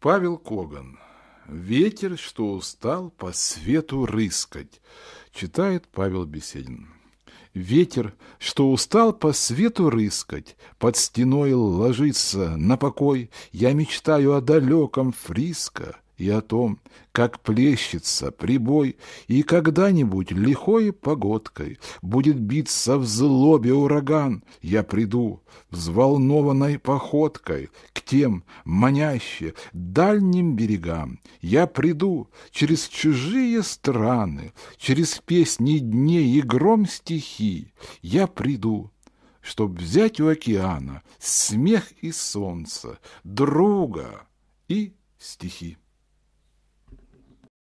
Павел Коган. «Ветер, что устал по свету рыскать», читает Павел Беседин. Ветер, что устал по свету рыскать, Под стеной ложится на покой. Я мечтаю о далеком Фриско, и о том, как плещется прибой, и когда-нибудь лихой погодкой будет биться в злобе ураган. Я приду взволнованной походкой к тем маняще дальним берегам. Я приду через чужие страны, через песни дней и гром стихи. Я приду чтоб взять у океана смех и солнце, друга и стихи.